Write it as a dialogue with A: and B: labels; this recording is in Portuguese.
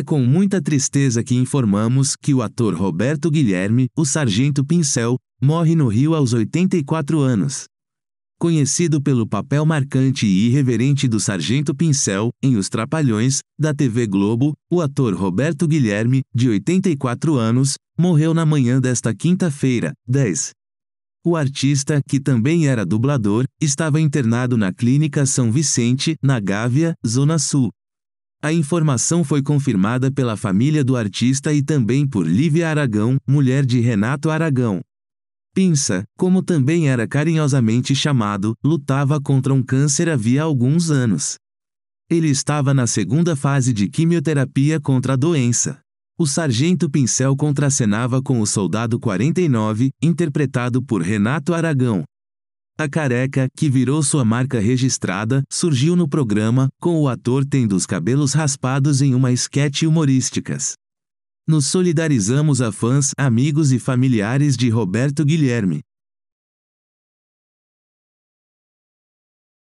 A: É com muita tristeza que informamos que o ator Roberto Guilherme, o Sargento Pincel, morre no Rio aos 84 anos. Conhecido pelo papel marcante e irreverente do Sargento Pincel, em Os Trapalhões, da TV Globo, o ator Roberto Guilherme, de 84 anos, morreu na manhã desta quinta-feira, 10. O artista, que também era dublador, estava internado na Clínica São Vicente, na Gávea, Zona Sul, a informação foi confirmada pela família do artista e também por Lívia Aragão, mulher de Renato Aragão. Pinça, como também era carinhosamente chamado, lutava contra um câncer havia alguns anos. Ele estava na segunda fase de quimioterapia contra a doença. O sargento Pincel contracenava com o soldado 49, interpretado por Renato Aragão, a careca, que virou sua marca registrada, surgiu no programa, com o ator tendo os cabelos raspados em uma esquete humorísticas. Nos solidarizamos a fãs, amigos e familiares
B: de Roberto Guilherme.